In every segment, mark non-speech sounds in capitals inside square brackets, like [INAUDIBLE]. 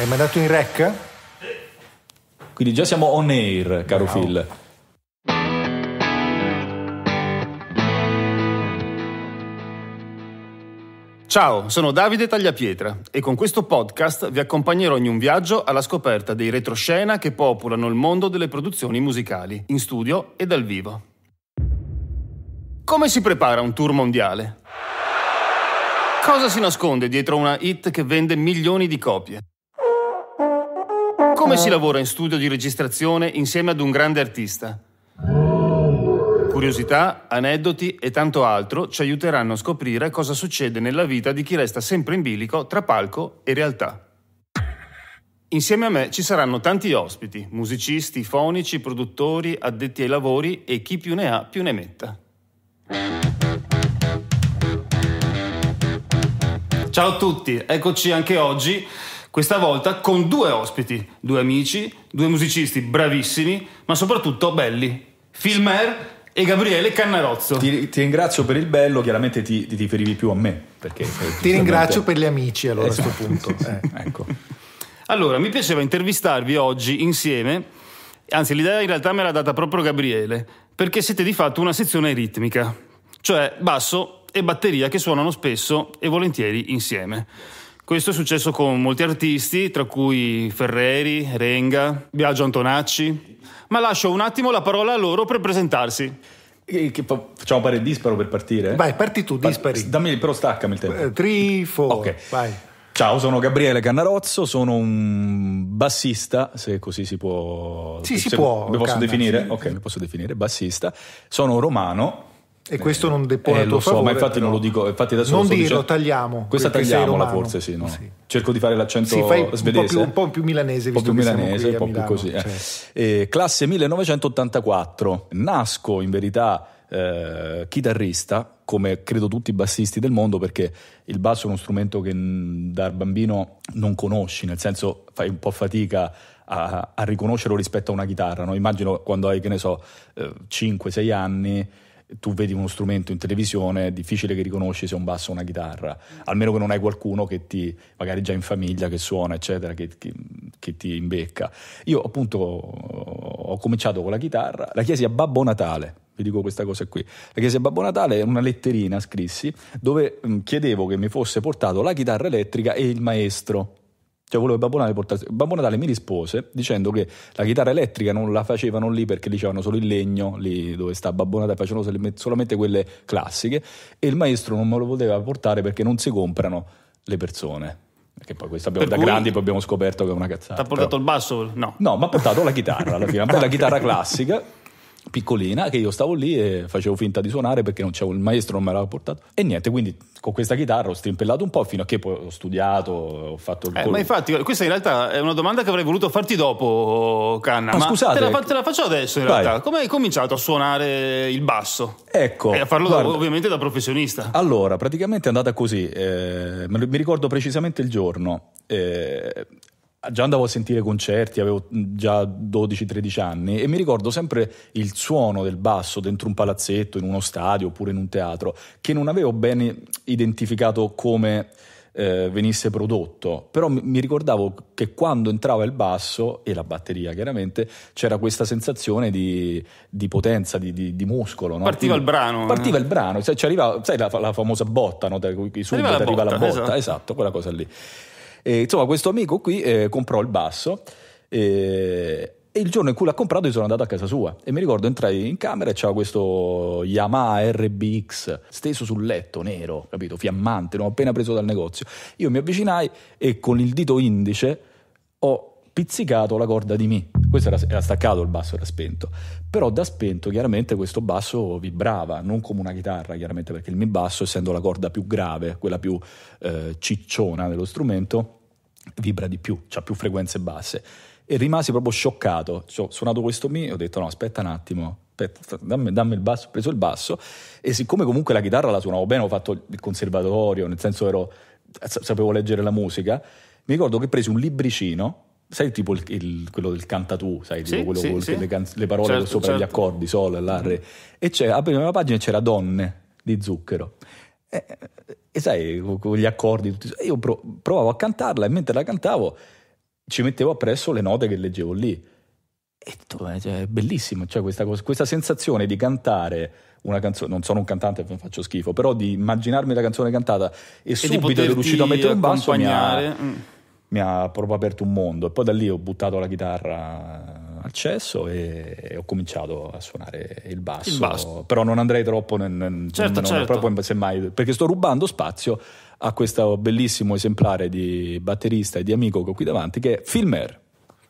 Hai mandato in rec? Quindi già siamo on air, caro wow. Phil. Ciao, sono Davide Tagliapietra e con questo podcast vi accompagnerò in un viaggio alla scoperta dei retroscena che popolano il mondo delle produzioni musicali, in studio e dal vivo. Come si prepara un tour mondiale? Cosa si nasconde dietro una hit che vende milioni di copie? Come eh. si lavora in studio di registrazione insieme ad un grande artista? Curiosità, aneddoti e tanto altro ci aiuteranno a scoprire cosa succede nella vita di chi resta sempre in bilico tra palco e realtà. Insieme a me ci saranno tanti ospiti, musicisti, fonici, produttori, addetti ai lavori e chi più ne ha più ne metta. Ciao a tutti, eccoci anche oggi questa volta con due ospiti, due amici, due musicisti bravissimi, ma soprattutto belli. Filmer e Gabriele Cannarozzo. Ti, ti, ringrazio per il bello, chiaramente ti, ti riferivi più a me. Perché, perché ti ringrazio per gli amici allora esatto. a questo punto. [LAUGHS] Eh, ecco. Allora, mi piaceva intervistarvi oggi insieme, anzi l'idea in realtà me l'ha data proprio Gabriele, perché siete di fatto una sezione ritmica, cioè basso e batteria che suonano spesso e volentieri insieme. Questo è successo con molti artisti, tra cui Ferreri, Renga, Biagio Antonacci, ma lascio un attimo la parola a loro per presentarsi. Che, che, facciamo fare il disparo per partire? Vai, parti tu, dispari. Par- dammi, però staccami il tempo. Eh, Trifo. Ok, vai. Ciao, sono Gabriele Cannarozzo, sono un bassista, se così si può... Sì, si può. Mi posso canna, definire? Sì. Ok, mi posso definire bassista. Sono romano, e questo non depone eh, lo so, favore, ma infatti non lo dico. Infatti adesso non lo dirlo, dicendo, tagliamo. Questa tagliamola forse, sì, no? sì, Cerco di fare l'accento sì, fai svedese. Un po, più, milanese, un po più milanese, un po' più così. Cioè. Eh. classe 1984. Nasco in verità eh, chitarrista, come credo tutti i bassisti del mondo, perché il basso è uno strumento che mm, da bambino non conosci, nel senso fai un po' fatica a, a riconoscerlo rispetto a una chitarra. No? Immagino quando hai, che ne so, 5-6 eh, anni tu vedi uno strumento in televisione, è difficile che riconosci se è un basso o una chitarra, almeno che non hai qualcuno che ti, magari già in famiglia, che suona, eccetera, che, che, che ti imbecca. Io appunto ho cominciato con la chitarra, la chiesi a Babbo Natale, vi dico questa cosa qui, la chiesi a Babbo Natale una letterina scrissi dove chiedevo che mi fosse portato la chitarra elettrica e il maestro cioè volevo Babbo Natale portarsi. Babbo Natale mi rispose dicendo che la chitarra elettrica non la facevano lì perché lì c'erano solo il legno, lì dove sta Babbo Natale facevano solamente quelle classiche e il maestro non me lo poteva portare perché non si comprano le persone. Perché poi questo abbiamo, da cui? grandi poi abbiamo scoperto che è una cazzata. Ti ha portato però. il basso? No. No, mi ha portato la chitarra alla fine, poi la [LAUGHS] chitarra classica piccolina che io stavo lì e facevo finta di suonare perché non c'avevo il maestro, non me l'aveva portato. E niente, quindi con questa chitarra ho strimpellato un po' fino a che poi ho studiato, ho fatto il eh, Ma infatti, questa in realtà è una domanda che avrei voluto farti dopo, Canna. Ma, ah, ma scusate, te la, eh, te la, faccio adesso in vai. realtà. Come hai cominciato a suonare il basso? Ecco. E a farlo guarda, da, ovviamente da professionista. Allora, praticamente è andata così. Eh, mi ricordo precisamente il giorno. Eh, già andavo a sentire concerti, avevo mm, già 12-13 anni e mi ricordo sempre il suono del basso dentro un palazzetto, in uno stadio oppure in un teatro, che non avevo ben identificato come eh, venisse prodotto, però mi ricordavo che quando entrava il basso e la batteria chiaramente c'era questa sensazione di, di potenza, di, di, di muscolo. No? Partiva il brano. Partiva eh. il brano, cioè, arriva, sai la, la famosa botta, no? i subito arriva la botta, arriva la botta esatto. esatto, quella cosa lì. E, insomma, questo amico qui eh, comprò il basso. Eh, e il giorno in cui l'ha comprato io sono andato a casa sua e mi ricordo entrai in camera e c'era questo Yamaha RBX steso sul letto nero, capito, fiammante, no? appena preso dal negozio. Io mi avvicinai e con il dito indice ho pizzicato la corda di Mi. Questo era, era, staccato, il basso era spento. Però da spento chiaramente questo basso vibrava, non come una chitarra chiaramente, perché il Mi basso, essendo la corda più grave, quella più eh, cicciona dello strumento, vibra di più, ha più frequenze basse. E rimasi proprio scioccato, ho suonato questo mi e ho detto no aspetta un attimo, aspetta, dammi, dammi, il basso, ho preso il basso e siccome comunque la chitarra la suonavo bene, ho fatto il conservatorio, nel senso ero, sapevo leggere la musica, mi ricordo che presi un libricino sai tipo il, il, quello del cantatù, sai sì, tipo quello sì, con sì. Le, can- le, parole certo, sopra certo. gli accordi, sol, la, re, e c'era, aprivo la pagina e c'era donne di zucchero e, eh, e sai, con gli accordi, tutti, io provavo a cantarla e mentre la cantavo ci mettevo appresso le note che leggevo lì. E detto, cioè, è bellissimo, cioè questa, questa, sensazione di cantare una canzone, non sono un cantante, faccio schifo, però di immaginarmi la canzone cantata e, e subito ero riuscito a mettere un basso mi ha, mm. mi ha proprio aperto un mondo. E poi da lì ho buttato la chitarra accesso e ho cominciato a suonare il basso, il basso. però non andrei troppo nel, nel, certo, non, certo. Proprio, semmai, perché sto rubando spazio a questo bellissimo esemplare di batterista e di amico che ho qui davanti che è Phil Mer.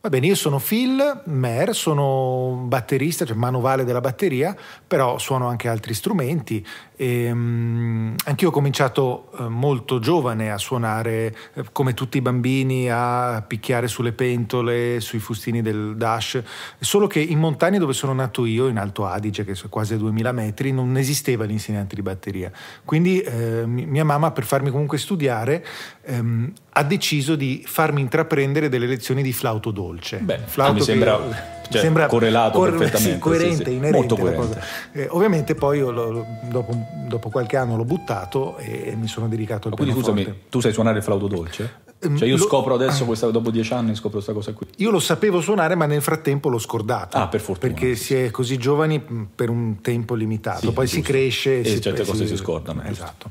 Va bene, io sono Phil Mer, sono batterista, cioè manovale della batteria, però suono anche altri strumenti Ehm, Anche io ho cominciato eh, molto giovane a suonare, eh, come tutti i bambini, a picchiare sulle pentole, sui fustini del Dash, solo che in montagna dove sono nato io, in Alto Adige, che sono quasi a 2000 metri, non esisteva l'insegnante di batteria. Quindi eh, mia mamma, per farmi comunque studiare, ehm, ha deciso di farmi intraprendere delle lezioni di flauto dolce. Beh, flauto mi sembra... Che cioè, sembra correlato cor- perfettamente. Sì, coerente, sì, sì. inerente. Molto coerente. Eh, ovviamente poi lo, dopo, dopo, qualche anno l'ho buttato e, mi sono dedicato al Ma pianoforte. Quindi scusami, tu sai suonare il flauto dolce? Ehm, cioè io lo, scopro adesso, ah. questa, dopo dieci anni, scopro questa cosa qui. Io lo sapevo suonare, ma nel frattempo l'ho scordato. Ah, per fortuna. Perché si è così giovani per un tempo limitato, sì, poi giusto. si cresce e, eh, si, certe cose si, scordano. Eh. Esatto.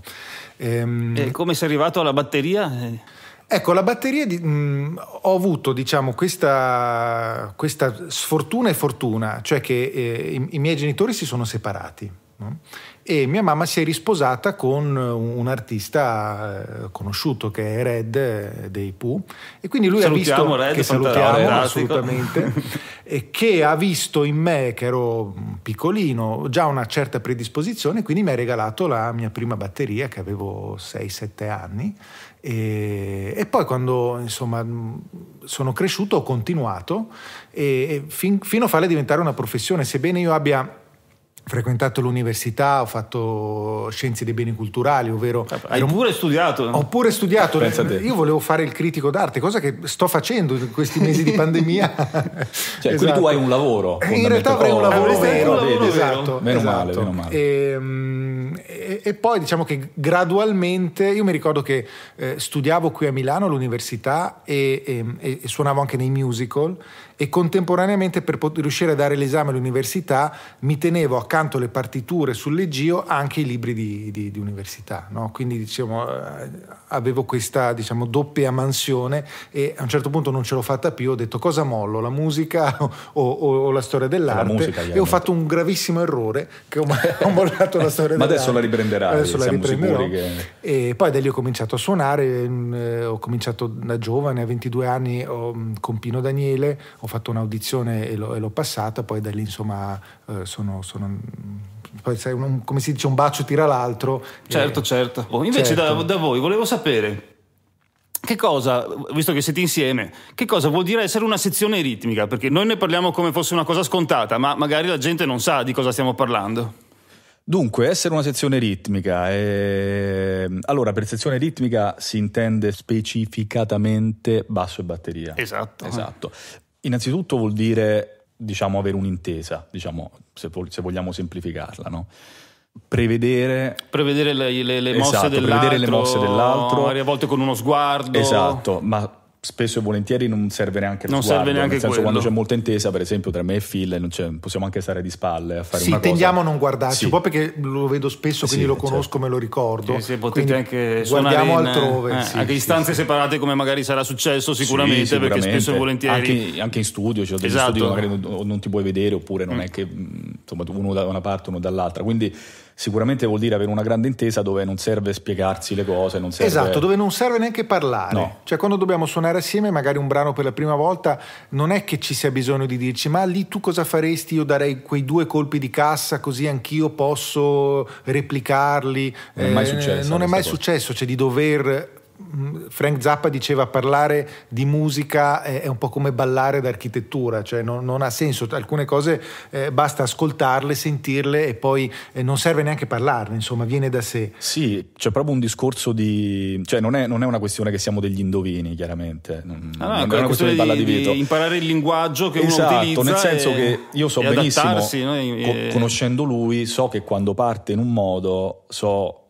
Ehm, e come sei arrivato alla batteria? Eh, Ecco, la batteria, di, mh, mm, ho avuto diciamo, questa, questa, sfortuna e fortuna, cioè che eh, i, i, miei genitori si sono separati no? e mia mamma si è risposata con un artista eh, conosciuto che è Red eh, dei Pooh e quindi lui salutiamo ha visto Red, che salutiamo assolutamente [LAUGHS] e che ha visto in me che ero piccolino già una certa predisposizione quindi mi ha regalato la mia prima batteria che avevo 6-7 anni e, e poi quando insomma, sono cresciuto ho continuato e, e fin, fino a farle diventare una professione, sebbene io abbia frequentato l'università, ho fatto scienze dei beni culturali, ovvero... Ah, hai ero, pure studiato? Ho pure studiato. Io volevo fare il critico d'arte, cosa che sto facendo in questi mesi di pandemia. [LAUGHS] cioè, esatto. quindi tu esatto. hai un lavoro. In realtà avrei un lavoro vero, vero, esatto, vero, esatto. Meno esatto. male, meno male. E, Ehm, e, e, poi diciamo che gradualmente, io mi ricordo che eh, studiavo qui a Milano all'università e, ehm, e, e, suonavo anche nei musical e contemporaneamente per pot- riuscire a dare l'esame all'università mi tenevo accanto le partiture sul leggio anche i libri di, di, di università, no? quindi diciamo, eh, avevo questa diciamo, doppia mansione e a un certo punto non ce l'ho fatta più, ho detto cosa mollo, la musica [LAUGHS] o, o, o la storia dell'arte la musica, e ho fatto un gravissimo errore che ho, [LAUGHS] ho mollato la storia dell'arte adesso la eh, riprenderai. Adesso la riprenderò. Che... E poi da lì ho cominciato a suonare, eh, ho cominciato da giovane, a 22 anni mm, con Pino Daniele, ho fatto un'audizione e l'ho, passata, poi da lì insomma eh, sono, sono mm, poi sai, un, come si dice, un bacio tira l'altro. Certo, eh, certo. Oh, invece certo. Da, da, voi volevo sapere che cosa, visto che siete insieme, che cosa vuol dire essere una sezione ritmica? Perché noi ne parliamo come fosse una cosa scontata, ma magari la gente non sa di cosa stiamo parlando. Dunque, essere una sezione ritmica. Eh... Allora, per sezione ritmica si intende specificatamente basso e batteria. Esatto. esatto. Innanzitutto vuol dire, diciamo, avere un'intesa, diciamo, se, se vogliamo semplificarla, no? prevedere, prevedere le, le, le, mosse esatto, prevedere le, mosse dell'altro, a volte con uno sguardo. Esatto, ma spesso e volentieri non serve neanche il non sguardo, serve neanche nel senso quello. quando c'è molta intesa per esempio tra me e Phil possiamo anche stare di spalle a fare sì, una tendiamo cosa. a non guardarci sì. un po' perché lo vedo spesso quindi sì, lo conosco certo. me lo ricordo sì, sì, potete quindi anche guardiamo in, altrove eh, sì, a distanze separate come magari sarà successo sicuramente, sicuramente. perché spesso e volentieri anche, anche in studio cioè esatto. studio magari non, non, ti puoi vedere oppure non mm. è che mm, insomma uno da una parte uno dall'altra quindi sicuramente vuol dire avere una grande intesa dove non serve spiegarsi le cose. Serve... Esatto, dove non serve neanche parlare. No. Cioè quando dobbiamo suonare assieme magari un brano per la prima volta, non è che ci sia bisogno di dirci ma lì tu cosa faresti? Io darei quei due colpi di cassa così anch'io posso replicarli. Non è mai eh, successo. Eh, non è mai cosa. successo, cioè di dover Mm, Frank Zappa diceva parlare di musica è, un po' come ballare d'architettura, cioè non, non ha senso, alcune cose eh, basta ascoltarle, sentirle e poi eh, non serve neanche parlarne, insomma viene da sé. Sì, c'è proprio un discorso di... cioè non è, non è una questione che siamo degli indovini chiaramente, non, ah, non è una questione di, di, di, di imparare il linguaggio che esatto, uno utilizza. nel senso e, che io so benissimo, no? e, co- conoscendo lui, so che quando parte in un modo so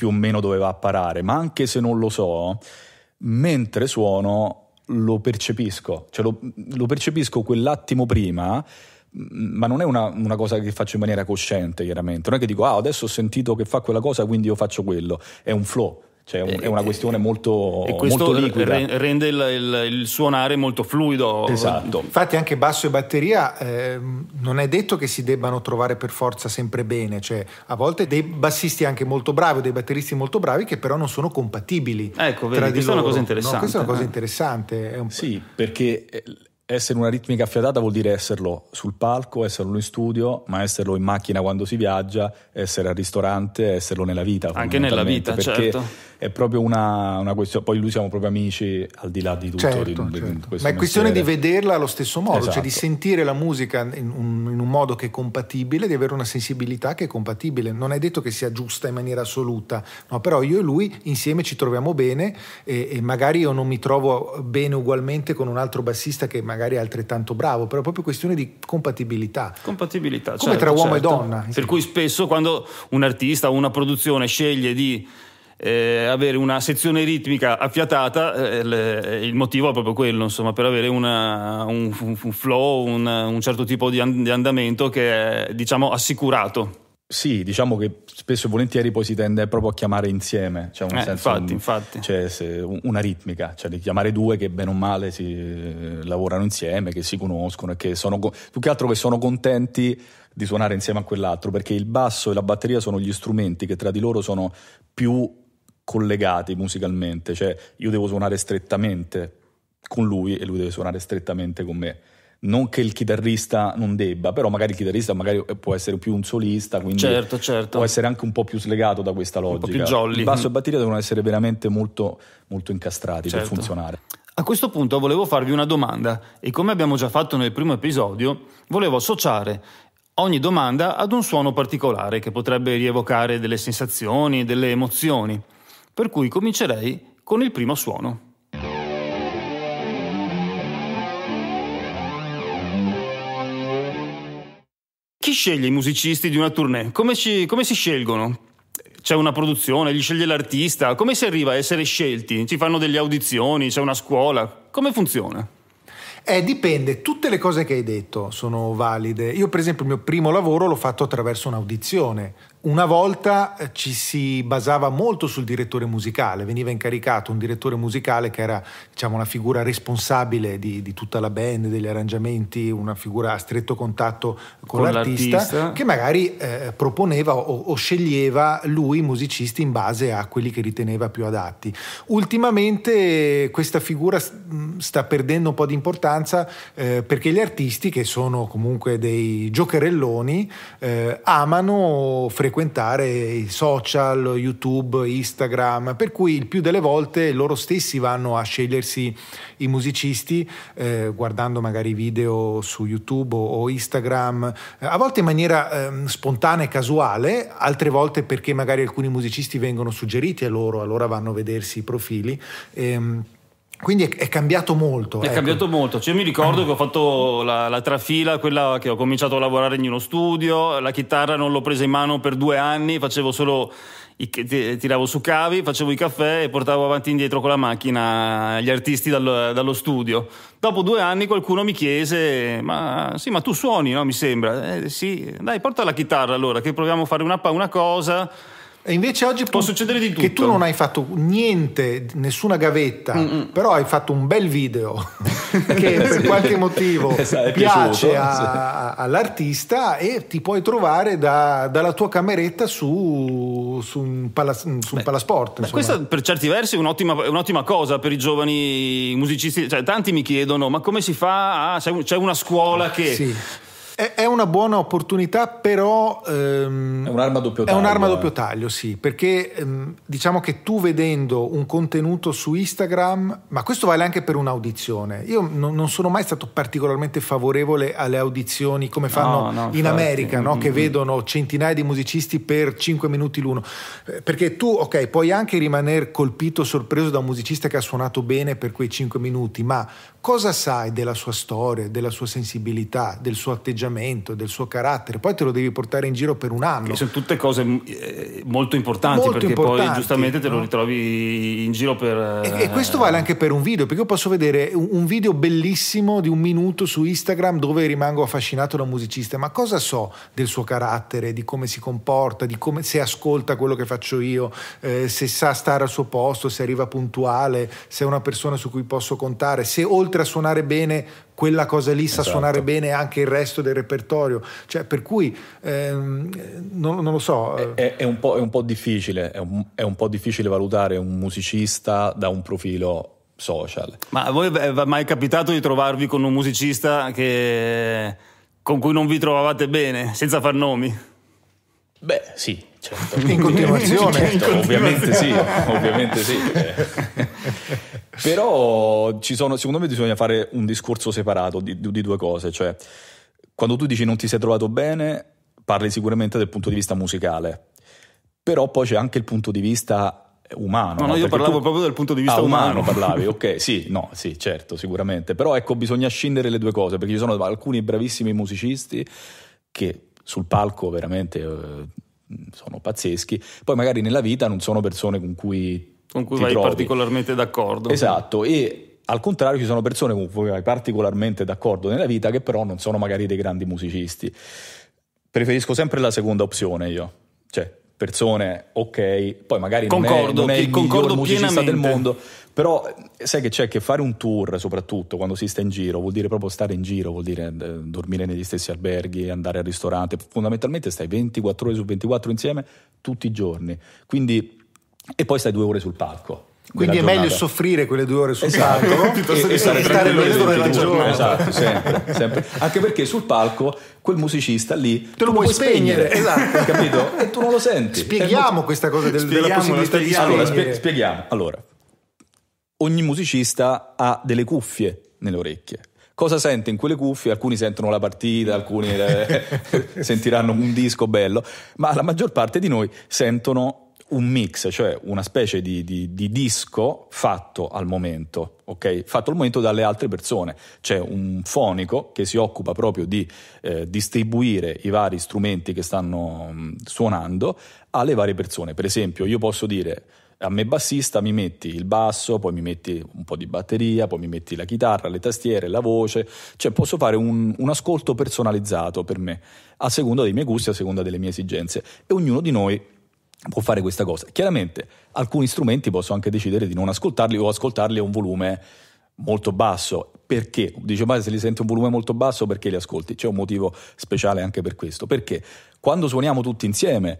più o meno dove va a parare, ma anche se non lo so, mentre suono lo percepisco, cioè lo, lo percepisco quell'attimo prima, mm, ma non è una, una, cosa che faccio in maniera cosciente, chiaramente, non è che dico ah adesso ho sentito che fa quella cosa, quindi io faccio quello, è un flow, cioè un, eh, è una eh, questione molto, e questo molto liquida. rende il, il, il, suonare molto fluido. Esatto. Infatti anche basso e batteria eh, non è detto che si debbano trovare per forza sempre bene, cioè a volte dei bassisti anche molto bravi, dei batteristi molto bravi che però non sono compatibili. Ecco, vedi, questa loro. è una cosa interessante. No, questa è una cosa eh. interessante. Un... Sì, perché essere una ritmica affiatata vuol dire esserlo sul palco, esserlo in studio, ma esserlo in macchina quando si viaggia, essere al ristorante, esserlo nella vita. Anche nella vita, certo è proprio una, una, questione, poi lui siamo proprio amici al di là di tutto. Certo, di, certo. Di Ma è questione di vederla allo stesso modo, esatto. cioè di esatto. sentire la musica in un, in un, modo che è compatibile, di avere una sensibilità che è compatibile. Non è detto che sia giusta in maniera assoluta, no, però io e lui insieme ci troviamo bene e, e magari io non mi trovo bene ugualmente con un altro bassista che magari è altrettanto bravo, però è proprio questione di compatibilità. Compatibilità, Come certo, tra uomo certo. e donna. Per cui spesso quando un artista o una produzione sceglie di eh, avere una sezione ritmica affiatata, eh, il motivo è proprio quello, insomma, per avere una, un, un, flow, un, un, certo tipo di, and- di andamento che è diciamo, assicurato. Sì, diciamo che spesso e volentieri poi si tende proprio a chiamare insieme, cioè eh, senso, infatti, un, infatti. Cioè, una ritmica, cioè di chiamare due che bene o male si eh, lavorano insieme, che si conoscono e che sono più che altro che sono contenti di suonare insieme a quell'altro, perché il basso e la batteria sono gli strumenti che tra di loro sono più collegati musicalmente, cioè io devo suonare strettamente con lui e lui deve suonare strettamente con me. Non che il chitarrista non debba, però magari il chitarrista magari può essere più un solista, quindi certo, certo. può essere anche un po' più slegato da questa logica. Un po' più jolly. Il basso e batteria devono essere veramente molto, molto incastrati certo. per funzionare. A questo punto volevo farvi una domanda e come abbiamo già fatto nel primo episodio, volevo associare ogni domanda ad un suono particolare che potrebbe rievocare delle sensazioni, delle emozioni per cui comincerei con il primo suono. Chi sceglie i musicisti di una tournée? Come, ci, come si scelgono? C'è una produzione, li sceglie l'artista, come si arriva a essere scelti? Ci fanno delle audizioni, c'è una scuola, come funziona? Eh, dipende, tutte le cose che hai detto sono valide. Io per esempio il mio primo lavoro l'ho fatto attraverso un'audizione una volta eh, ci si basava molto sul direttore musicale, veniva incaricato un direttore musicale che era diciamo, una figura responsabile di, di, tutta la band, degli arrangiamenti, una figura a stretto contatto con, con l'artista, l'artista, che magari eh, proponeva o, o, sceglieva lui i musicisti in base a quelli che riteneva più adatti. Ultimamente questa figura mm, sta perdendo un po' di importanza eh, perché gli artisti, che sono comunque dei giocherelloni, eh, amano frequentare frequentare i social, YouTube, Instagram, per cui il più delle volte loro stessi vanno a scegliersi i musicisti eh, guardando magari video su YouTube o, o Instagram, a volte in maniera eh, spontanea e casuale, altre volte perché magari alcuni musicisti vengono suggeriti a loro, allora vanno a vedersi i profili. Ehm, quindi è, è, cambiato molto. È ecco. cambiato molto. Cioè, io mi ricordo che ho fatto la, la, trafila, quella che ho cominciato a lavorare in uno studio, la chitarra non l'ho presa in mano per due anni, facevo solo. I, tiravo su cavi, facevo i caffè e portavo avanti e indietro con la macchina gli artisti dal, dallo studio. Dopo due anni qualcuno mi chiese: Ma sì, ma tu suoni, no? Mi sembra. Eh, sì, dai, porta la chitarra allora, che proviamo a fare una, una cosa e invece oggi può succedere di tutto. Che tu non hai fatto niente, nessuna gavetta, Mm-mm. però hai fatto un bel video [LAUGHS] che per qualche motivo [LAUGHS] esatto, piace a, sì. all'artista e ti puoi trovare da, dalla tua cameretta su, su un, pala, su un beh, palasport. Beh, questa per certi versi è un'ottima, è un'ottima, cosa per i giovani musicisti. Cioè, tanti mi chiedono, ma come si fa? A, c'è, una scuola che... Sì è, una buona opportunità, però... Ehm, è un'arma a doppio taglio. È un'arma a doppio eh. taglio, sì, perché ehm, diciamo che tu vedendo un contenuto su Instagram, ma questo vale anche per un'audizione, io non, non sono mai stato particolarmente favorevole alle audizioni come fanno no, no, in America, no? Mm, che mm, mm. vedono centinaia di musicisti per 5 minuti l'uno, eh, perché tu, ok, puoi anche rimanere colpito, sorpreso da un musicista che ha suonato bene per quei 5 minuti, ma cosa sai della sua storia, della sua sensibilità, del suo atteggiamento, del suo carattere? Poi te lo devi portare in giro per un anno. Che sono tutte cose mm, eh, molto importanti molto perché importanti, poi giustamente te lo ritrovi in giro per... E, e, questo vale anche per un video, perché io posso vedere un, video bellissimo di un minuto su Instagram dove rimango affascinato da un musicista, ma cosa so del suo carattere, di come si comporta, di come, se ascolta quello che faccio io, eh, se sa stare al suo posto, se arriva puntuale, se è una persona su cui posso contare, se oltre oltre a suonare bene quella cosa lì esatto. sa suonare bene anche il resto del repertorio. Cioè, per cui ehm, non, non, lo so. È, è, è, un, po', è un po', difficile, un, è un po' difficile valutare un musicista da un profilo social. Ma a voi è mai capitato di trovarvi con un musicista che, con cui non vi trovavate bene, senza far nomi? Beh, sì, certo. In continuazione. Certo, in continuazione. Ovviamente sì, ovviamente sì. [LAUGHS] Però ci sono, secondo me bisogna fare un discorso separato di, di due cose, cioè quando tu dici non ti sei trovato bene, parli sicuramente dal punto di vista musicale, però poi c'è anche il punto di vista umano. No, no, io parlavo tu... proprio dal punto di vista ah, umano. umano parlavi, [LAUGHS] ok, sì, no, sì, certo, sicuramente. Però ecco, bisogna scindere le due cose, perché ci sono alcuni bravissimi musicisti che sul palco veramente eh, sono pazzeschi, poi magari nella vita non sono persone con cui con cui vai trovi. particolarmente d'accordo. Esatto, e al contrario ci sono persone con cui vai particolarmente d'accordo nella vita che però non sono magari dei grandi musicisti. Preferisco sempre la seconda opzione io, cioè persone ok, poi magari concordo, non è, non è il miglior musicista pienamente. del mondo, però eh, sai che c'è che fare un tour, soprattutto quando si sta in giro, vuol dire proprio stare in giro, vuol dire eh, dormire negli stessi alberghi, andare al ristorante, fondamentalmente stai 24 ore su 24 insieme tutti i giorni, quindi e poi stai due ore sul palco. Quindi è meglio soffrire quelle due ore sul esatto, palco piuttosto che stare stare resto della giornata. Esatto, sempre, sempre. Anche perché sul palco quel musicista lì te lo puoi spegnere, spegnere. Esatto. [LAUGHS] E tu non lo senti. Spieghiamo mo- questa cosa del, della possibilità di spegnere. Allora, spie- spieghiamo. Allora, ogni musicista ha delle cuffie nelle orecchie. Cosa sente in quelle cuffie? Alcuni sentono la partita, alcuni eh, [LAUGHS] sentiranno un disco bello, ma la maggior parte di noi sentono un mix, cioè una specie di, di, di disco fatto al momento, okay? fatto al momento dalle altre persone. C'è un fonico che si occupa proprio di eh, distribuire i vari strumenti che stanno mh, mm, suonando alle varie persone. Per esempio, io posso dire a me bassista mi metti il basso, poi mi metti un po' di batteria, poi mi metti la chitarra, le tastiere, la voce, cioè posso fare un, un, ascolto personalizzato per me, a seconda dei miei gusti, a seconda delle mie esigenze e ognuno di noi può fare questa cosa. Chiaramente alcuni strumenti posso anche decidere di non ascoltarli o ascoltarli a un volume molto basso. Perché? Dice, ma se li senti un volume molto basso perché li ascolti? C'è un motivo speciale anche per questo. Perché quando suoniamo tutti insieme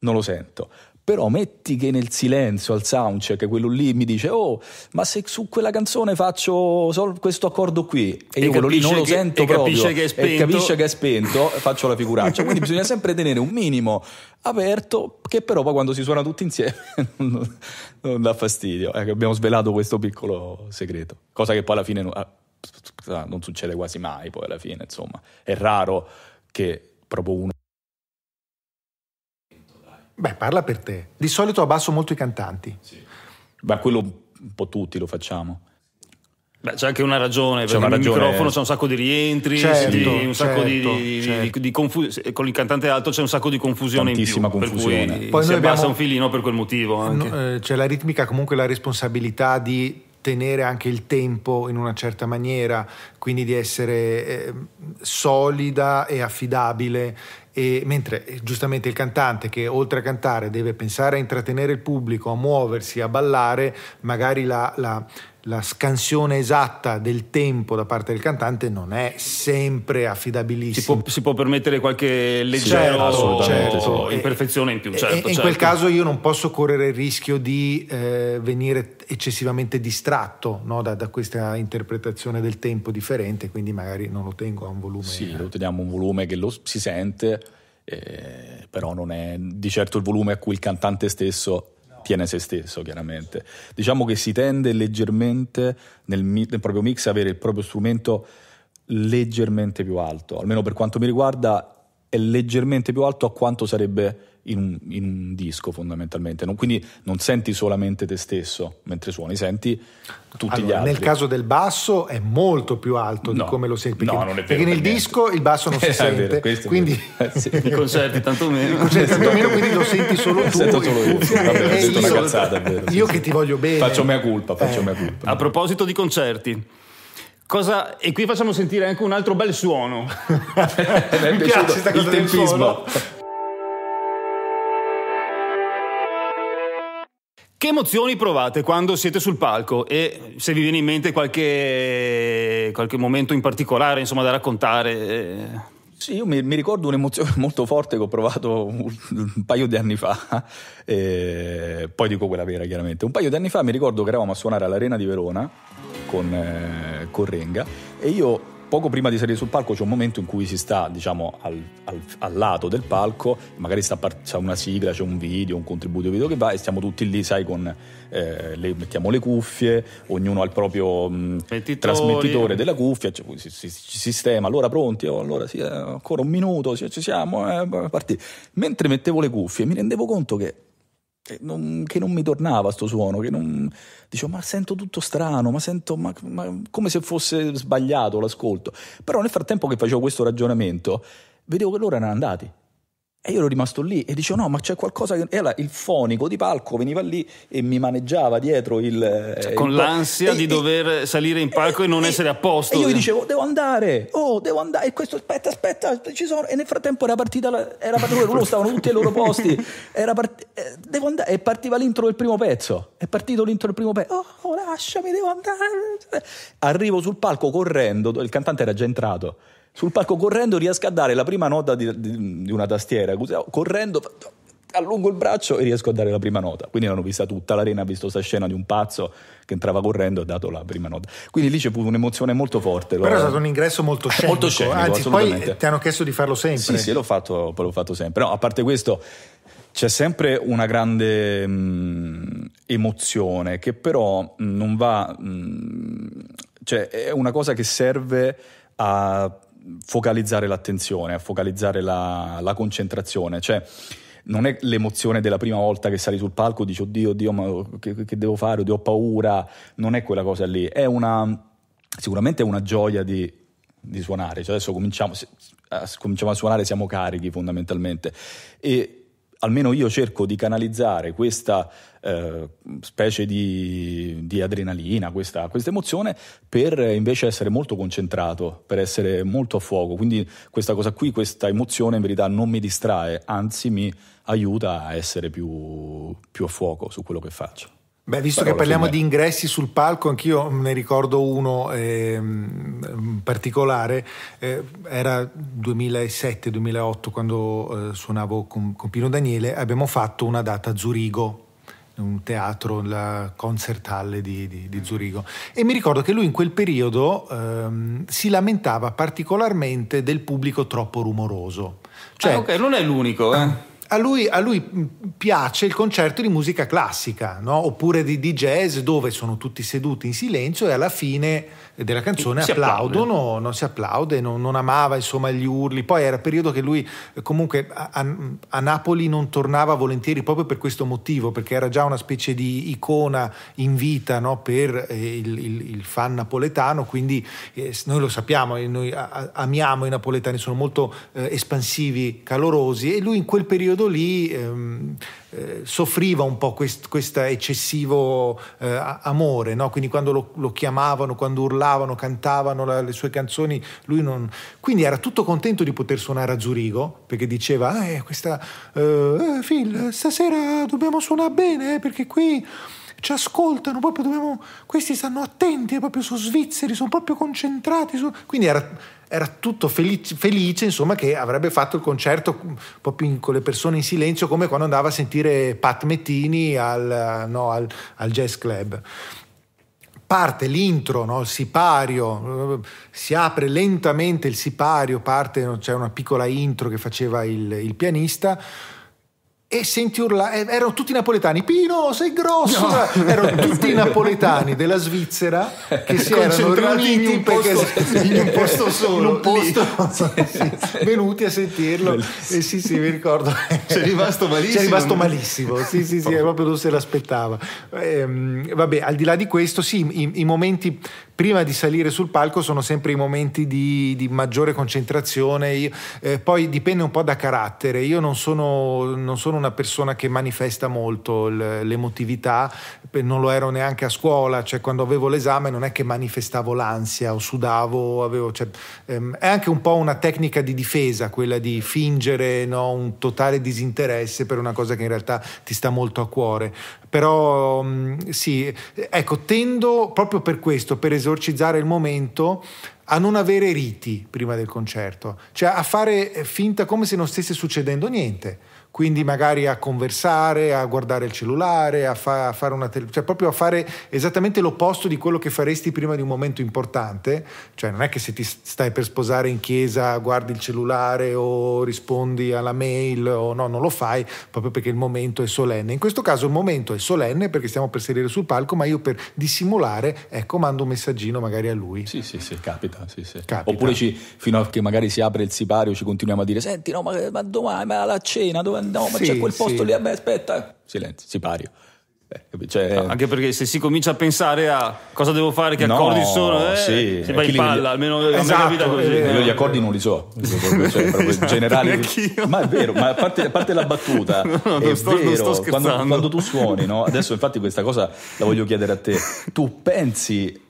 non lo sento, però metti che nel silenzio al soundcheck quello lì mi dice oh ma se su quella canzone faccio questo accordo qui e, e io quello lì non lo che, sento e proprio capisce che è spento. e capisce che è spento faccio la figuraccia quindi [LAUGHS] bisogna sempre tenere un minimo aperto che però poi quando si suona tutti insieme [LAUGHS] non, dà fastidio eh, abbiamo svelato questo piccolo segreto cosa che poi alla fine ah, non succede quasi mai poi alla fine insomma è raro che proprio uno Beh, parla per te. Di solito abbasso molto i cantanti. Sì. Ma quello un po' tutti lo facciamo. Beh, c'è anche una ragione, c'è perché il microfono eh. c'è un sacco di rientri, certo, di, un sacco certo, di, certo. di certo. confusione. Con il cantante alto c'è un sacco di confusione Tantissima in più. Confusione. Per cui Poi si abbassa abbiamo, un filino per quel motivo. Eh, anche. No, eh, c'è la ritmica, comunque la responsabilità di tenere anche il tempo in una certa maniera, quindi di essere eh, solida e affidabile e mentre eh, giustamente il cantante che oltre a cantare deve pensare a intrattenere il pubblico, a muoversi, a ballare, magari la, la la scansione esatta del tempo da parte del cantante non è sempre affidabilissima. Si può, si può permettere qualche leggero certo, certo. imperfezione in più. Certo, e, certo. In quel caso io non posso correre il rischio di eh, venire eccessivamente distratto no, da, da, questa interpretazione del tempo differente, quindi magari non lo tengo a un volume. Sì, lo teniamo a un volume che lo, si sente, eh, però non è di certo il volume a cui il cantante stesso appartiene se stesso, chiaramente. Diciamo che si tende leggermente nel, nel proprio mix a avere il proprio strumento leggermente più alto, almeno per quanto mi riguarda è leggermente più alto a quanto sarebbe in un, in un disco fondamentalmente. Non, quindi non senti solamente te stesso mentre suoni, senti tutti allora, gli altri. Nel caso del basso è molto più alto no, di come lo senti. Perché, no, non è vero, perché nel disco il basso non [LAUGHS] si eh, sente. Vero, quindi i concerti tantomeno. [LAUGHS] I concerti tantomeno, [LAUGHS] quindi lo senti solo tu. Sento solo io. Vabbè, io, eh, una cazzata, vero, io sì, che sì. ti voglio bene. Faccio mia colpa, faccio eh. mia colpa. A proposito di concerti. Cosa, e qui facciamo sentire anche un altro bel suono. Mi piace il tempismo. Che emozioni provate quando siete sul palco e se vi viene in mente qualche, qualche momento in particolare insomma, da raccontare? Eh. Sì, io mi, mi, ricordo un'emozione [LAUGHS] molto forte che ho provato un, un paio di anni fa, [LAUGHS] e poi dico quella vera chiaramente. Un paio di anni fa mi ricordo che eravamo a suonare all'Arena di Verona con, eh, con Renga e io poco prima di salire sul palco c'è un momento in cui si sta, diciamo, al, al, al lato del palco, magari sta par- c'è una sigla, c'è un video, un contributo video che va e stiamo tutti lì, sai, con eh, le, mettiamo le cuffie, ognuno ha il proprio mh, mm, trasmettitore della cuffia, cioè, si, si, si, sistema, allora pronti, oh, allora sì, eh, ancora un minuto, sì, ci siamo, eh, Mentre mettevo le cuffie mi rendevo conto che che non, che non mi tornava sto suono, che non... Dicevo, ma sento tutto strano, ma sento ma, ma come se fosse sbagliato l'ascolto. Però nel frattempo che facevo questo ragionamento, vedevo che loro erano andati. E io ero rimasto lì e dicevo no, ma c'è qualcosa che... E allora il fonico di palco veniva lì e mi maneggiava dietro il... Cioè, con il... l'ansia e, di e, dover salire in palco e, e non essere a posto. E io gli dicevo devo andare, oh devo andare, e questo aspetta, aspetta, ci sono... E nel frattempo era partita, la... era partita loro, [LAUGHS] stavano tutti ai loro posti, era part... Eh, devo andare, e partiva l'intro del primo pezzo, è partito l'intro del primo pezzo, oh, oh lasciami, devo andare. Arrivo sul palco correndo, il cantante era già entrato sul palco correndo riesco a dare la prima nota di, di, di una tastiera, correndo allungo il braccio e riesco a dare la prima nota. Quindi l'hanno vista tutta, l'arena ha visto questa scena di un pazzo che entrava correndo e ha dato la prima nota. Quindi lì c'è fu un'emozione molto forte. Però è stato un ingresso molto eh, scenico. molto scenico Anzi, poi ti hanno chiesto di farlo sempre. Sì, sì, l'ho fatto, l'ho fatto sempre. No, a parte questo, c'è sempre una grande mh, mm, emozione che però mm, non va... Mh, mm, cioè, è una cosa che serve a focalizzare l'attenzione, a focalizzare la, la concentrazione. Cioè, non è l'emozione della prima volta che sali sul palco e dici oddio, oddio, ma che, che devo fare? Oddio, ho paura. Non è quella cosa lì. È una, sicuramente è una gioia di, di suonare. Cioè adesso cominciamo, eh, cominciamo, a suonare, siamo carichi fondamentalmente. E almeno io cerco di canalizzare questa eh, specie di, di adrenalina, questa, questa, emozione, per invece essere molto concentrato, per essere molto a fuoco. Quindi questa cosa qui, questa emozione in verità non mi distrae, anzi mi aiuta a essere più, più a fuoco su quello che faccio. Beh, visto che parliamo di ingressi sul palco, anch'io ne ricordo uno eh, particolare, eh, era 2007-2008 quando eh, suonavo con, con, Pino Daniele, abbiamo fatto una data a Zurigo, un teatro, la concerthalle di, di, di Zurigo e mi ricordo che lui in quel periodo ehm, si lamentava particolarmente del pubblico troppo rumoroso. Cioè, ah, ok, non è l'unico, eh? a lui, a lui, piace il concerto di musica classica, no? oppure di, di, jazz dove sono tutti seduti in silenzio e alla fine della canzone si applaudono, applaude. non si applaude, non, non, amava insomma gli urli. Poi era periodo che lui eh, comunque a, a, Napoli non tornava volentieri proprio per questo motivo, perché era già una specie di icona in vita no? per eh, il, il, il, fan napoletano, quindi eh, noi lo sappiamo, eh, noi amiamo i napoletani, sono molto eh, espansivi, calorosi e lui in quel periodo lì... Ehm, eh, soffriva un po' questo eccessivo eh, amore, no? quindi quando lo, lo, chiamavano, quando urlavano, cantavano la, le sue canzoni, lui non... Quindi era tutto contento di poter suonare a Zurigo, perché diceva, ah, eh, questa, eh, eh, Phil, stasera dobbiamo suonare bene, eh, perché qui ci ascoltano, proprio dobbiamo, questi stanno attenti, proprio sono svizzeri, sono proprio concentrati. Su, quindi era, era tutto felice, felice, insomma, che avrebbe fatto il concerto proprio in, con le persone in silenzio, come quando andava a sentire Pat Mettini al, no, al, al jazz club parte l'intro, no? il sipario, si apre lentamente il sipario, parte, c'è una piccola intro che faceva il, il pianista, e senti urlare, eh, erano tutti napoletani, Pino sei grosso, no. Cioè, erano tutti napoletani della Svizzera che si erano riuniti [LAUGHS] in un, posto, [LAUGHS] in un posto solo, in un posto, sì, sì, venuti a sentirlo Bellissimo. e eh, sì sì mi ricordo, c'è rimasto malissimo, c'è rimasto malissimo, sì sì sì, proprio non se l'aspettava. Ehm, vabbè, al di là di questo sì, i, i momenti prima di salire sul palco sono sempre i momenti di, di maggiore concentrazione, io, eh, poi dipende un po' da carattere, io non sono, non sono una persona che manifesta molto l'emotività, non lo ero neanche a scuola, cioè quando avevo l'esame non è che manifestavo l'ansia o sudavo, avevo, cioè, ehm, è anche un po' una tecnica di difesa quella di fingere no, un totale disinteresse per una cosa che in realtà ti sta molto a cuore, però mm, sì, ecco, tendo proprio per questo, per esempio, esorcizzare il momento, a non avere riti prima del concerto, cioè a fare eh, finta come se non stesse succedendo niente quindi magari a conversare, a guardare il cellulare, a, fa- a fare una tele- cioè proprio a fare esattamente l'opposto di quello che faresti prima di un momento importante, cioè non è che se ti stai per sposare in chiesa guardi il cellulare o rispondi alla mail o no, non lo fai proprio perché il momento è solenne. In questo caso il momento è solenne perché stiamo per salire sul palco, ma io per dissimulare, ecco, mando un messaggino magari a lui. Sì, sì, sì, capita, sì, sì. capita. Oppure ci, fino a che magari si apre il sipario ci continuiamo a dire "Senti, no, ma, ma domani ma la cena dove no, ma sì, c'è quel posto sì. lì, beh, aspetta. Silenzio, si Eh, cioè, no, anche perché se si comincia a pensare a cosa devo fare, che no, accordi sono, eh, sì. si va eh, in palla, li... almeno esatto, capita così. Eh, Io gli accordi non li so, [LAUGHS] cioè, esatto, [LAUGHS] cioè, generale... ma è vero, ma a parte, a parte la battuta, [LAUGHS] no, non sto, vero, non sto quando, quando, tu suoni, no? adesso infatti questa cosa la voglio chiedere a te, tu pensi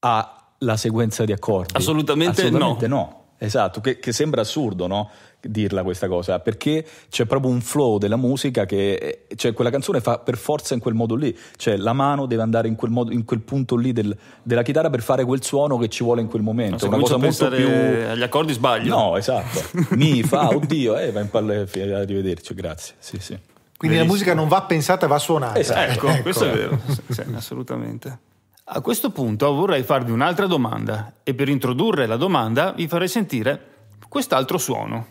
alla sequenza di accordi? Assolutamente, Assolutamente no. Esatto, che, che sembra assurdo, no? dirla questa cosa, perché c'è proprio un flow della musica che eh, cioè, quella canzone fa per forza in quel modo lì, cioè la mano deve andare in quel, modo, in quel punto lì del, della chitarra per fare quel suono che ci vuole in quel momento. No, una cosa molto più agli accordi sbaglio. No, esatto. [LAUGHS] Mi fa oddio, eh, va in palle, eh, arrivederci, grazie. Sì, sì. Quindi Verissimo. la musica non va pensata, va suonata. Esatto. Ecco, ecco, questo è vero, [LAUGHS] sì, assolutamente. A questo punto vorrei farvi un'altra domanda e per introdurre la domanda vi farei sentire quest'altro suono.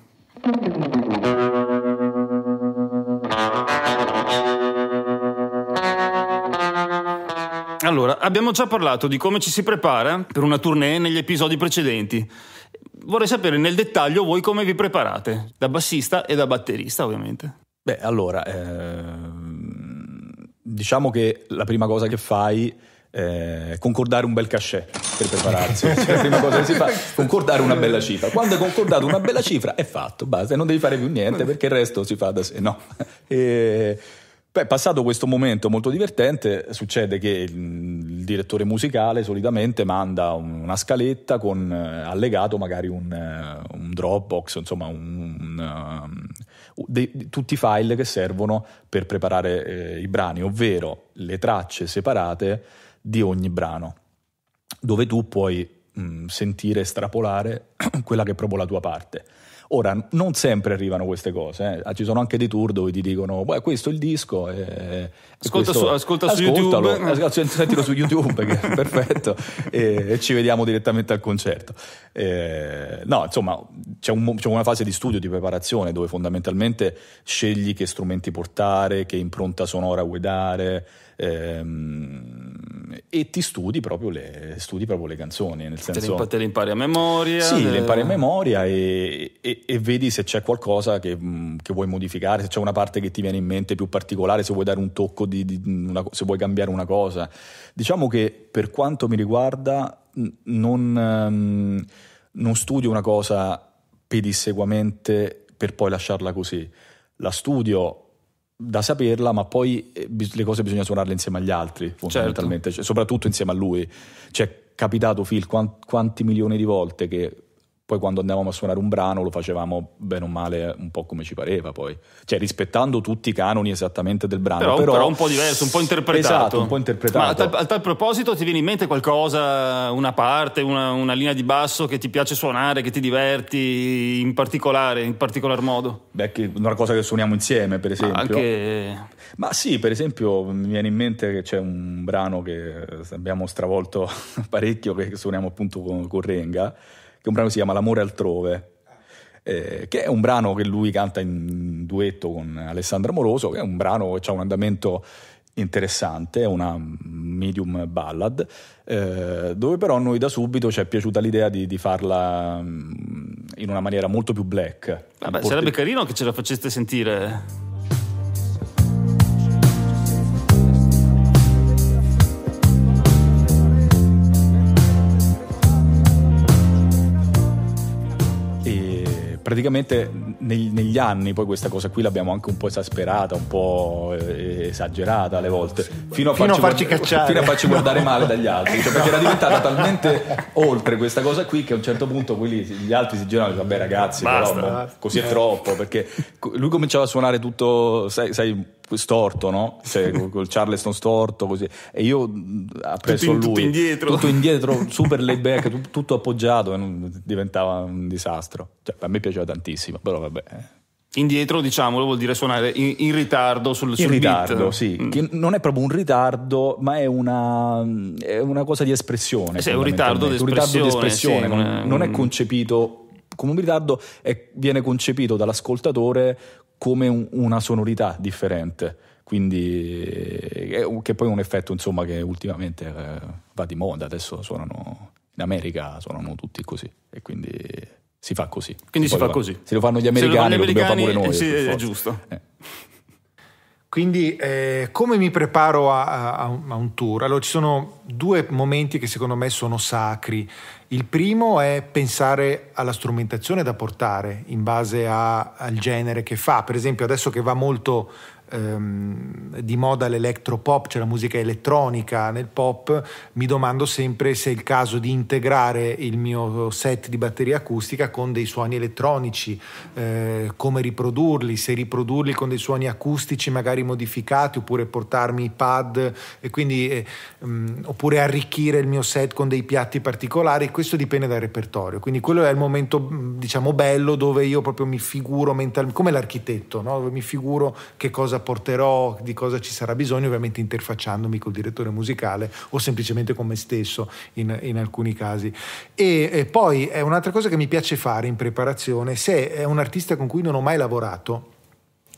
Allora, abbiamo già parlato di come ci si prepara per una tournée negli episodi precedenti. Vorrei sapere nel dettaglio voi come vi preparate, da bassista e da batterista ovviamente. Beh, allora, eh, diciamo che la prima cosa che fai eh, concordare un bel cachet per prepararsi. Cioè, la prima cosa che si fa concordare una bella cifra. Quando hai concordato una bella cifra è fatto, basta, non devi fare più niente perché il resto si fa da sé. No. [LAUGHS] E, beh, passato questo momento molto divertente, succede che il, il direttore musicale solitamente manda una scaletta con eh, allegato magari un, eh, un Dropbox, insomma un, un um, dei, tutti i file che servono per preparare eh, i brani, ovvero le tracce separate di ogni brano, dove tu puoi mh, mm, sentire estrapolare [CLEARS THROAT] quella che è proprio la tua parte. Ora, non sempre arrivano queste cose, eh. Ah, ci sono anche dei tour dove ti dicono questo è il disco, eh, ascolta, questo, su, ascolta su YouTube, [LAUGHS] cioè, sentilo su YouTube, che è [LAUGHS] perfetto, e, e, ci vediamo direttamente al concerto. Eh, no, insomma, c'è, un, c'è, una fase di studio, di preparazione, dove fondamentalmente scegli che strumenti portare, che impronta sonora vuoi dare, ehm, e ti studi proprio le, studi proprio le canzoni. Nel senso, te, le, impari a memoria. Sì, le, le impari a eh. memoria e, e, e, vedi se c'è qualcosa che, che, vuoi modificare, se c'è una parte che ti viene in mente più particolare, se vuoi dare un tocco, di, di una, se vuoi cambiare una cosa. Diciamo che per quanto mi riguarda non, non studio una cosa pedisseguamente per poi lasciarla così. La studio da saperla, ma poi eh, le cose bisogna suonarle insieme agli altri, certo. fondamentalmente, certo. cioè, soprattutto insieme a lui. Cioè, capitato Phil quanti milioni di volte che poi quando andavamo a suonare un brano lo facevamo bene o male un po' come ci pareva poi, cioè rispettando tutti i canoni esattamente del brano. Però, però, però un po' diverso, un po' interpretato. Esatto, un po' interpretato. Ma a tal, a tal proposito ti viene in mente qualcosa, una parte, una, una, linea di basso che ti piace suonare, che ti diverti in particolare, in particolar modo? Beh, una cosa che suoniamo insieme per esempio. Ma anche... Ma sì, per esempio mi viene in mente che c'è un brano che abbiamo stravolto [LAUGHS] parecchio che suoniamo appunto con, con Renga che un brano si chiama L'amore altrove, eh, che è un brano che lui canta in duetto con Alessandro Amoroso, che è un brano che ha un andamento interessante, è una medium ballad, eh, dove però a noi da subito ci è piaciuta l'idea di, di farla mm, in una maniera molto più black. Vabbè, sarebbe carino che ce la faceste sentire. praticamente neg- negli anni poi questa cosa qui l'abbiamo anche un po' esasperata, un po' eh, esagerata alle volte, fino a, fino farci, a farci guard- Fino a farci guardare no. male dagli altri, cioè, perché no. era diventata talmente oltre questa cosa qui che a un certo punto quelli, gli altri si girano e dicono vabbè ragazzi, Basta. però, no, così è troppo, perché lui cominciava a suonare tutto, sai, sai storto, no? Cioè, [LAUGHS] col, col Charleston storto, così. E io mm, ha preso tutto in, lui. Tutto indietro. Tutto indietro, [LAUGHS] super laid back, tutto appoggiato, diventava un disastro. Cioè, a me piaceva tantissimo, però vabbè. Eh. Indietro, diciamolo, vuol dire suonare in, in ritardo sul, in sul ritardo, beat. sì. Mm. Che non è proprio un ritardo, ma è una, è una cosa di espressione. Eh sì, è un ritardo di espressione sì, non, un... non è concepito come un ritardo è, viene concepito dall'ascoltatore come un, una sonorità differente. Quindi, eh, che poi è un effetto insomma, che ultimamente eh, va di moda, adesso suonano in America, suonano tutti così e quindi si fa così. Quindi si, si fa, fa così. Se lo fanno gli americani, se lo, fanno gli americani, lo dobbiamo fare pure noi. Eh, sì, è giusto. Eh. Quindi eh, come mi preparo a, a, a un tour? Allora ci sono due momenti che secondo me sono sacri. Il primo è pensare alla strumentazione da portare in base a, al genere che fa. Per esempio adesso che va molto ehm, di moda l'electropop, cioè la musica elettronica nel pop, mi domando sempre se è il caso di integrare il mio set di batteria acustica con dei suoni elettronici, eh, come riprodurli, se riprodurli con dei suoni acustici magari modificati oppure portarmi i pad e quindi, eh, mm, oppure arricchire il mio set con dei piatti particolari, questo dipende dal repertorio. Quindi quello è il momento mm, diciamo bello dove io proprio mi figuro mentalmente, come l'architetto, no? dove mi figuro che cosa porterò, di cosa ci sarà bisogno, ovviamente interfacciandomi col direttore musicale o semplicemente con me stesso in, in alcuni casi. E, e poi è un'altra cosa che mi piace fare in preparazione, se è un artista con cui non ho mai lavorato,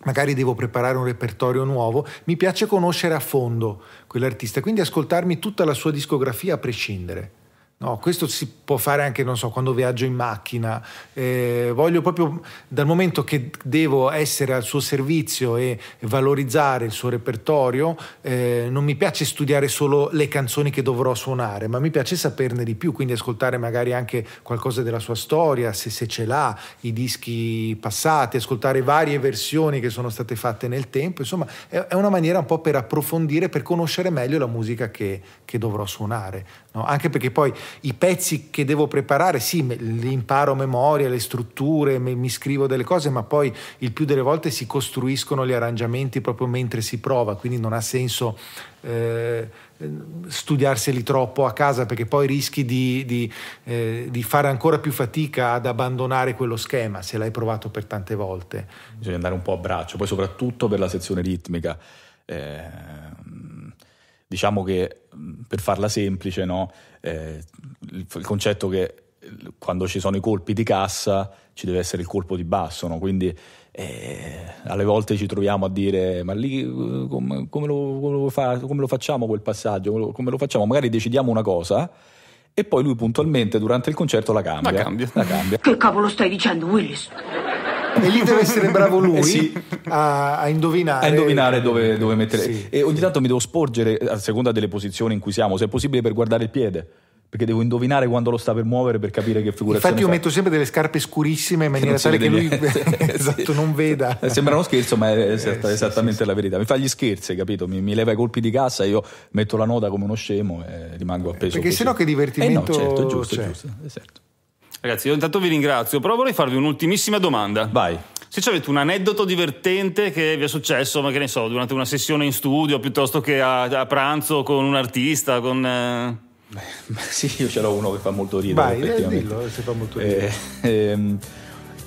magari devo preparare un repertorio nuovo, mi piace conoscere a fondo quell'artista, quindi ascoltarmi tutta la sua discografia a prescindere. No, questo si può fare anche, non so, quando viaggio in macchina. Eh, voglio proprio, dal momento che devo essere al suo servizio e valorizzare il suo repertorio, eh, non mi piace studiare solo le canzoni che dovrò suonare, ma mi piace saperne di più, quindi ascoltare magari anche qualcosa della sua storia, se, se ce l'ha, i dischi passati, ascoltare varie versioni che sono state fatte nel tempo. Insomma, è, è una maniera un po' per approfondire, per conoscere meglio la musica che, che dovrò suonare. No? anche perché poi i pezzi che devo preparare, sì, li imparo a memoria, le strutture, mi scrivo delle cose, ma poi il più delle volte si costruiscono gli arrangiamenti proprio mentre si prova, quindi non ha senso eh, studiarseli troppo a casa perché poi rischi di, di, eh, di, fare ancora più fatica ad abbandonare quello schema se l'hai provato per tante volte. Bisogna andare un po' a braccio, poi soprattutto per la sezione ritmica. Eh diciamo che per farla semplice, no? eh, il, il, concetto che eh, quando ci sono i colpi di cassa ci deve essere il colpo di basso, no? quindi eh, alle volte ci troviamo a dire ma lì eh, come, come, lo, come, lo, fa, come lo, facciamo quel passaggio, come lo, come lo facciamo? Magari decidiamo una cosa e poi lui puntualmente durante il concerto la cambia. La cambia. La cambia. Che cavolo stai dicendo Willis? e lì deve essere bravo lui [LAUGHS] eh sì. a, a, indovinare, a indovinare dove, dove mettere. Sì, e ogni tanto mi devo sporgere eh, a seconda delle posizioni in cui siamo, se è possibile per guardare il piede perché devo indovinare quando lo sta per muovere per capire che figura Infatti io fa. metto sempre delle scarpe scurissime in maniera tale che lui [LAUGHS] esatto, non veda. [LAUGHS] Sembra uno scherzo, ma è eh, esattamente sì, sì, la verità. Mi fa gli scherzi, capito? Mi, mi, leva i colpi di cassa, io metto la nota come uno scemo e rimango eh, appeso. Perché così. sennò che divertimento eh no, certo, giusto, cioè. giusto, certo. Ragazzi, io intanto vi ringrazio, però vorrei farvi un'ultimissima domanda. Vai. Se ci avete un aneddoto divertente che vi è successo, ma che ne so, durante una sessione in studio piuttosto che a, a pranzo con un artista, con. Eh... Beh, [LAUGHS] sì, io ce l'ho uno che fa molto ridere. Vai, eh, dillo, eh, se fa molto eh, ridere. Eh, ehm,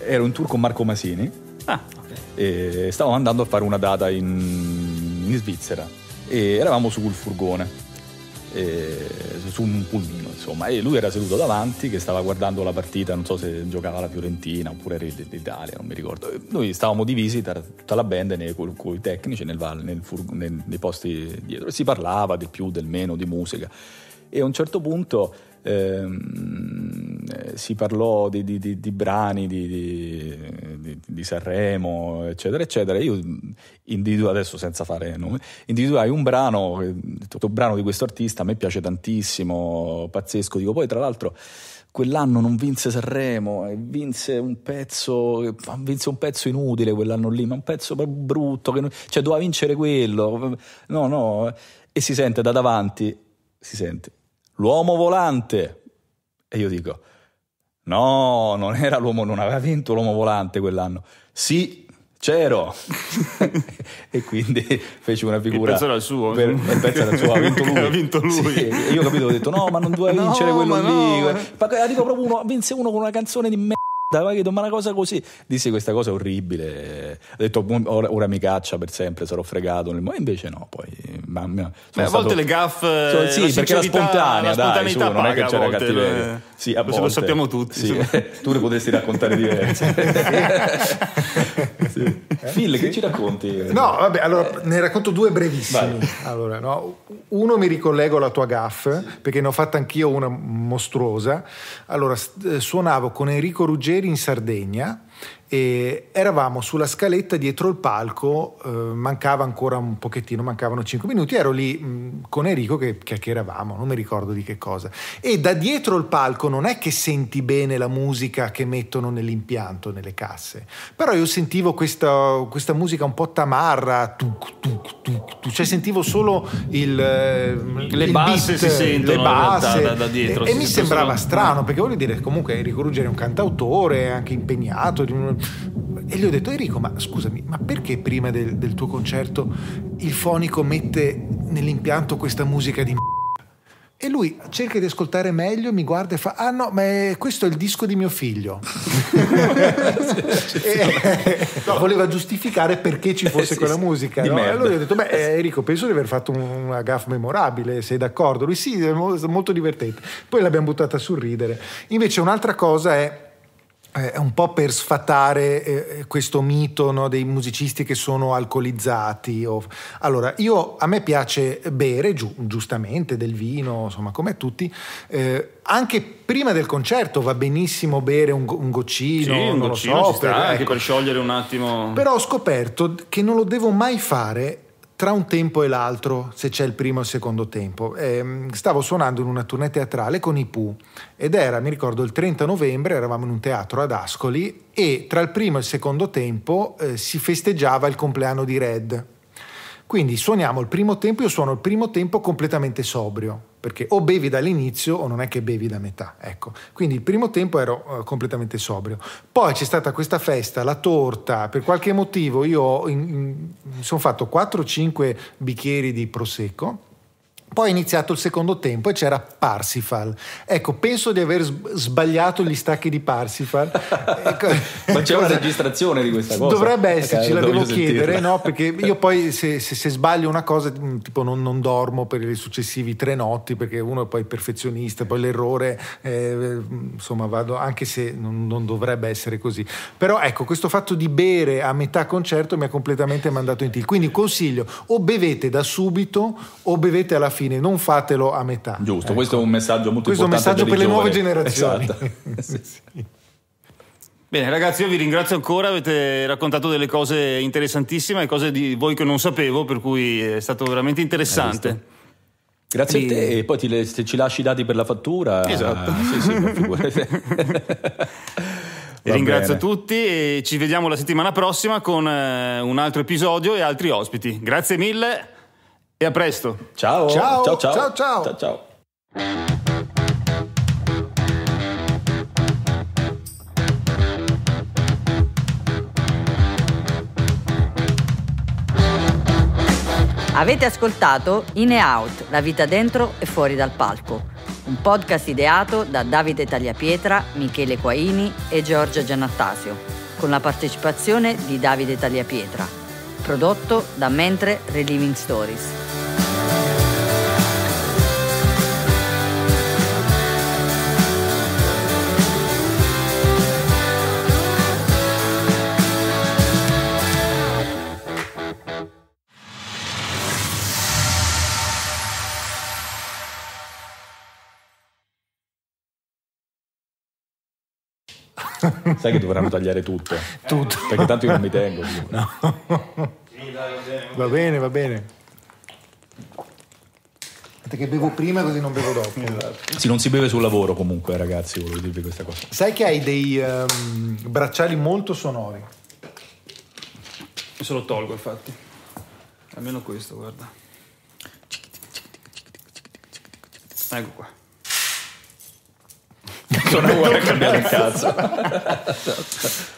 ero in tour con Marco Masini. Ah, ok. stavo andando a fare una data in, in Svizzera e eravamo su sul furgone su un pulmino insomma e lui era seduto davanti che stava guardando la partita non so se giocava la Fiorentina oppure era l'Italia non mi ricordo noi stavamo divisi tra tutta la band con, i tecnici nel, nel, nel, nei posti dietro e si parlava del più del meno di musica e a un certo punto ehm, si parlò di, di, di, di brani di, Sanremo, eccetera, eccetera. Io individuo adesso senza fare nome, individuai un brano, un brano di questo artista, a me piace tantissimo, pazzesco, dico poi tra l'altro quell'anno non vinse Sanremo, eh, vinse un pezzo, vinse un pezzo inutile quell'anno lì, ma un pezzo brutto, non, cioè doveva vincere quello, no, no, eh, e si sente da davanti, si sente, l'uomo volante. E io dico, no, non era l'uomo, non aveva vinto l'uomo volante quell'anno. Sì, c'ero. [LAUGHS] e quindi fece una figura... Il pezzo era suo. Per, il pezzo era suo, ha vinto [LAUGHS] lui. ha vinto lui. Sì, io ho capito, ho detto, no, ma non doveva [LAUGHS] no, vincere quello no. lì. Ma eh, dico proprio uno, vinse uno con una canzone di merda ma chiedo, ma una cosa così. Disse questa cosa orribile. Ho detto, ora, ora mi caccia per sempre, sarò fregato. E invece no, poi. Ma, ma, Beh, a volte le gaffe. Sono, sì, perché era spontanea, la dai, su, non è che c'era cattiveria. Le... Eh. Sì, a lo, volte, lo sappiamo tutti. Sì. [LAUGHS] tu ne potresti raccontare diverse. [LAUGHS] sì. Phil, sì. che ci racconti? No, vabbè, allora ne racconto due brevissimi. Allora, no, uno mi ricollego alla tua gaff, perché ne ho fatta anch'io una mostruosa. Allora, eh, suonavo con Enrico Ruggeri in Sardegna e eravamo sulla scaletta dietro il palco, eh, mancava ancora un pochettino, mancavano 5 minuti, ero lì mh, mm, con Enrico che chiacchieravamo, non mi ricordo di che cosa. E da dietro il palco non è che senti bene la musica che mettono nell'impianto, nelle casse, però io sentivo questa, questa musica un po' tamarra, tuc, tuc, tuc, tuc. cioè sentivo solo il... Eh, le il basse beat, si sentono le basse, da, da dietro. E, e mi sembrava solo... strano, perché voglio dire, comunque Enrico Ruggeri è un cantautore, anche impegnato, di un e gli ho detto, Enrico, ma scusami, ma perché prima del, del tuo concerto il fonico mette nell'impianto questa musica di m***a? E lui cerca di ascoltare meglio, mi guarda e fa, ah no, ma è, questo è il disco di mio figlio. e, [LAUGHS] no, voleva giustificare perché ci fosse eh quella musica. No? E allora gli ho detto, beh eh eh, Enrico, penso di aver fatto una gaffa memorabile, sei d'accordo? Lui sì, è molto divertente. Poi l'abbiamo buttata sul ridere. Invece un'altra cosa è eh, è un po' per sfatare eh, eh, questo mito no, dei musicisti che sono alcolizzati. O... Allora, io, a me piace bere, giu, giustamente, del vino, insomma, come tutti. Eh, anche prima del concerto va benissimo bere un, un goccino, sì, un non goccino lo so, per, sta, ecco. per sciogliere un attimo. Però ho scoperto che non lo devo mai fare tra un tempo e l'altro, se c'è il primo e il secondo tempo, ehm, stavo suonando in una tournée teatrale con i Pooh ed era, mi ricordo, il 30 novembre, eravamo in un teatro ad Ascoli e tra il primo e il secondo tempo eh, si festeggiava il compleanno di Red. Quindi suoniamo il primo tempo, io suono il primo tempo completamente sobrio, perché o bevi dall'inizio o non è che bevi da metà. Ecco. Quindi il primo tempo ero uh, completamente sobrio. Poi c'è stata questa festa, la torta, per qualche motivo io in, sono fatto 4-5 bicchieri di prosecco poi è iniziato il secondo tempo e c'era Parsifal. Ecco, penso di aver sbagliato gli stacchi di Parsifal. [LAUGHS] Ecco, Ma c'è una registrazione di questa cosa? Dovrebbe eh, esserci, okay, la devo chiedere, no? [LAUGHS] Perché io poi se, se, se, sbaglio una cosa, mm, tipo non, non dormo per i successivi tre notti, perché uno è poi perfezionista, poi l'errore, eh, insomma, vado, anche se non, non dovrebbe essere così. Però ecco, questo fatto di bere a metà concerto mi ha completamente mandato in tilt. Quindi consiglio, o bevete da subito o bevete alla fine fine, non fatelo a metà. Giusto, ecco. questo è un messaggio molto questo importante. Questo è un messaggio per, per le nuove generazioni. Esatto. [LAUGHS] [LAUGHS] Bene ragazzi, io vi ringrazio ancora, avete raccontato delle cose interessantissime, cose di voi che non sapevo, per cui è stato veramente interessante. Grazie e... a te, e poi ti, se ci lasci i dati per la fattura. Esatto. Sì, sì, [LAUGHS] ringrazio bene. tutti e ci vediamo la settimana prossima con eh, un altro episodio e altri ospiti. Grazie mille. E a presto. Ciao. Ciao ciao. ciao. ciao, ciao. ciao, ciao. Avete ascoltato In e Out, la vita dentro e fuori dal palco, un podcast ideato da Davide Tagliapietra, Michele Quaini e Giorgia Giannattasio, con la partecipazione di Davide Tagliapietra, prodotto da Mentre Reliving Stories. Sai che dovranno tagliare tutto. Tutto. Perché tanto io non mi tengo. No. Va bene, va bene. che bevo prima così non bevo dopo. Esatto. Sì, non si beve sul lavoro comunque, ragazzi, volevo dirvi questa cosa. Sai che hai dei um, bracciali molto sonori. Se lo tolgo, infatti. Almeno questo, guarda. Ecco qua. Sono ora cambiare cazzo. [LAUGHS]